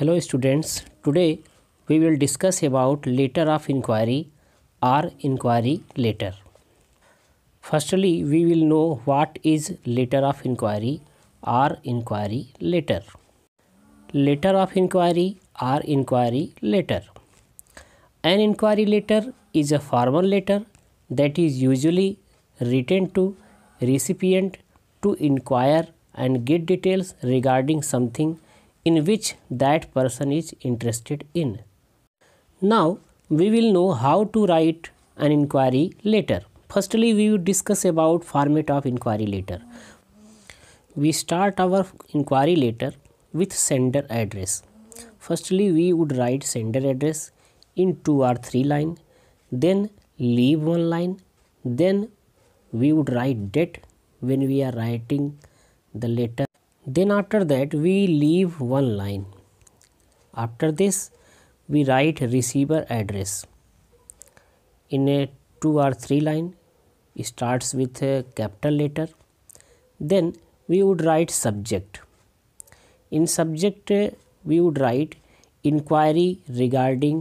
Hello students, today we will discuss about letter of inquiry or inquiry letter. Firstly, we will know what is letter of inquiry or inquiry letter. Letter of inquiry or inquiry letter. An inquiry letter is a formal letter that is usually written to recipient to inquire and get details regarding something in which that person is interested in. Now we will know how to write an inquiry later. Firstly, we will discuss about format of inquiry letter. We start our inquiry letter with sender address. Firstly, we would write sender address in two or three line, then leave one line, then we would write date when we are writing the letter then after that we leave one line after this we write receiver address in a two or three line starts with a capital letter then we would write subject in subject we would write inquiry regarding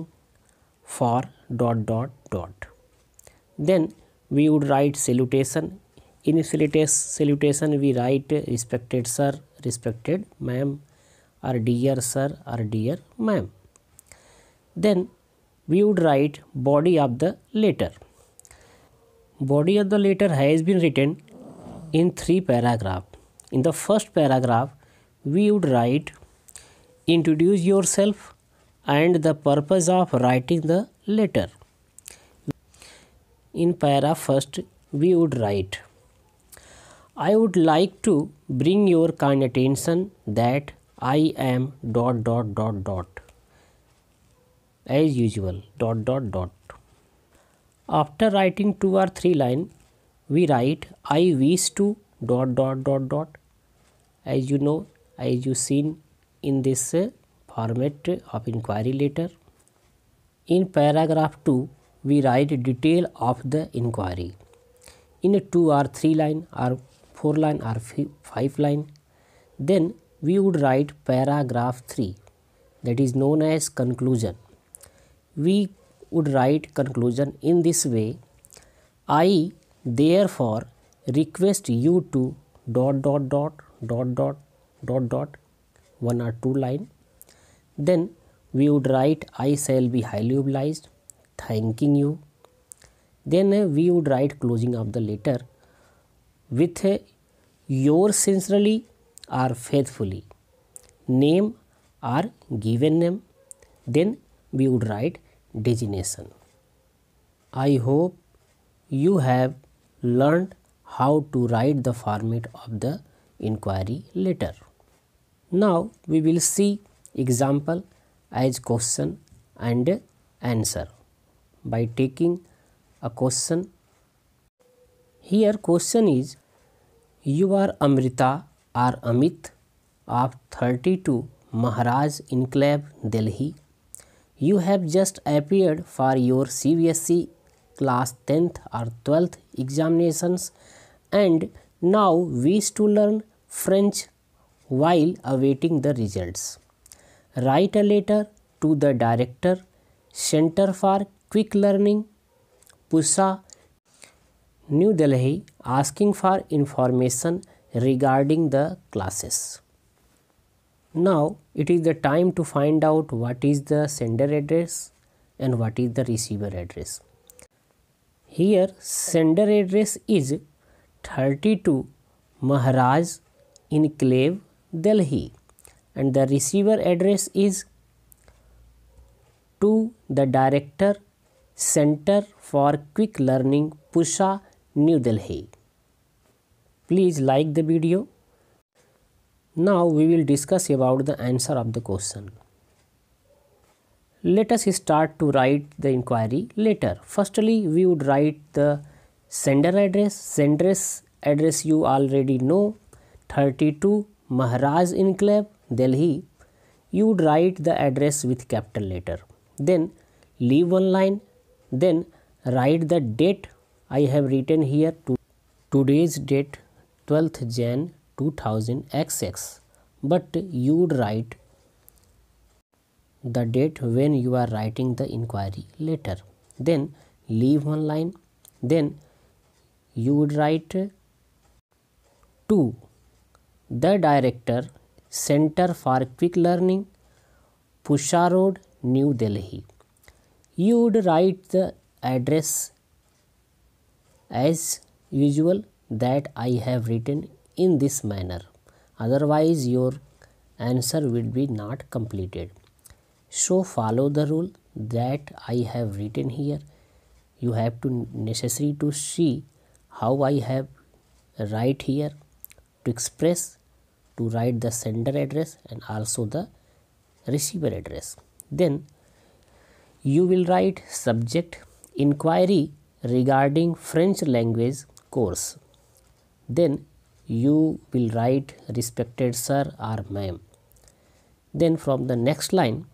for dot dot dot then we would write salutation in salutation we write respected sir respected ma'am or dear sir or dear ma'am. Then we would write body of the letter. Body of the letter has been written in three paragraph. In the first paragraph we would write introduce yourself and the purpose of writing the letter. In para first we would write I would like to bring your kind attention that I am dot dot dot dot as usual dot dot dot. After writing two or three line, we write I wish to dot dot dot dot as you know as you seen in this uh, format of inquiry letter. In paragraph 2, we write detail of the inquiry in a two or three line or 4 line or 5 line. Then we would write paragraph 3 that is known as conclusion. We would write conclusion in this way. I therefore request you to dot dot dot dot dot dot dot one or two line. Then we would write I shall be highly obliged thanking you. Then we would write closing of the letter with yours sincerely or faithfully name or given name then we would write designation i hope you have learned how to write the format of the inquiry letter now we will see example as question and answer by taking a question here question is you are Amrita or Amit of 32 Maharaj Inclave Delhi. You have just appeared for your CBSE class 10th or 12th examinations and now wish to learn French while awaiting the results. Write a letter to the director, Center for Quick Learning, PUSA New Delhi asking for information regarding the classes. Now it is the time to find out what is the sender address and what is the receiver address. Here sender address is 32 Maharaj Enclave Delhi and the receiver address is to the director Center for Quick Learning Pusha New Delhi. Please like the video. Now we will discuss about the answer of the question. Let us start to write the inquiry later. Firstly, we would write the sender address. Sender's address you already know. 32 Maharaj Enclave, Delhi. You would write the address with capital letter. Then leave one line. Then write the date I have written here to today's date 12th Jan 2000 XX but you would write the date when you are writing the inquiry letter then leave one line then you would write to the director center for quick learning pusha road new delhi you would write the address as usual that I have written in this manner otherwise your answer will be not completed. So follow the rule that I have written here. You have to necessary to see how I have write here to express to write the sender address and also the receiver address. Then you will write subject inquiry regarding French language course. Then you will write respected sir or ma'am. Then from the next line,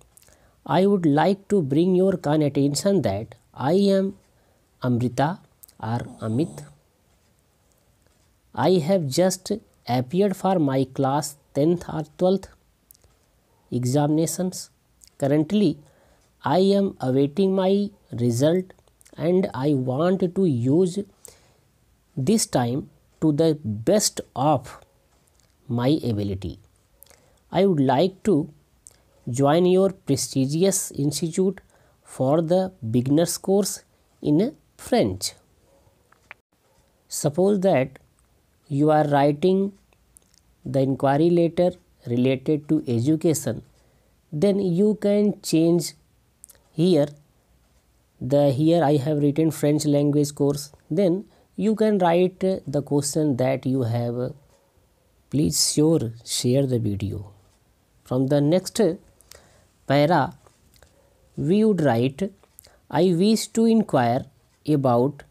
I would like to bring your kind attention that I am Amrita or Amit. I have just appeared for my class 10th or 12th examinations. Currently, I am awaiting my result and I want to use this time to the best of my ability. I would like to join your prestigious institute for the beginners course in French. Suppose that you are writing the inquiry letter related to education, then you can change here the here I have written French language course then you can write the question that you have please sure share the video from the next para we would write I wish to inquire about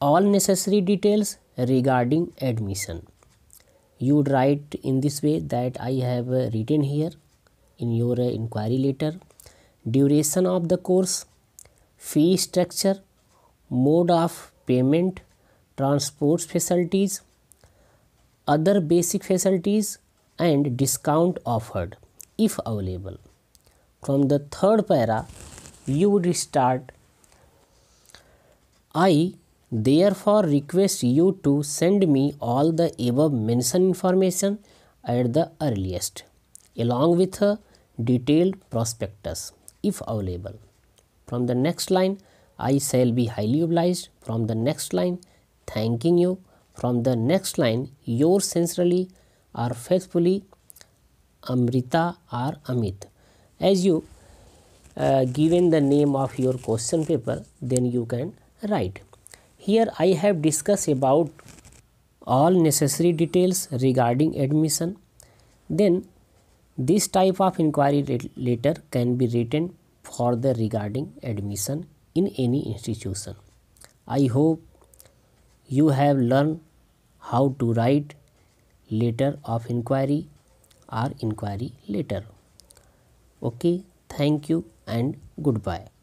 all necessary details regarding admission you would write in this way that I have written here in your inquiry letter duration of the course fee structure, mode of payment, transport facilities, other basic facilities and discount offered if available. From the third para, you would start. I therefore request you to send me all the above mentioned information at the earliest, along with a detailed prospectus if available from the next line I shall be highly obliged from the next line thanking you from the next line yours sincerely or faithfully Amrita or Amit. As you uh, given the name of your question paper then you can write. Here I have discussed about all necessary details regarding admission. Then this type of inquiry letter can be written for the regarding admission in any institution. I hope you have learned how to write letter of inquiry or inquiry letter. Okay, thank you and goodbye.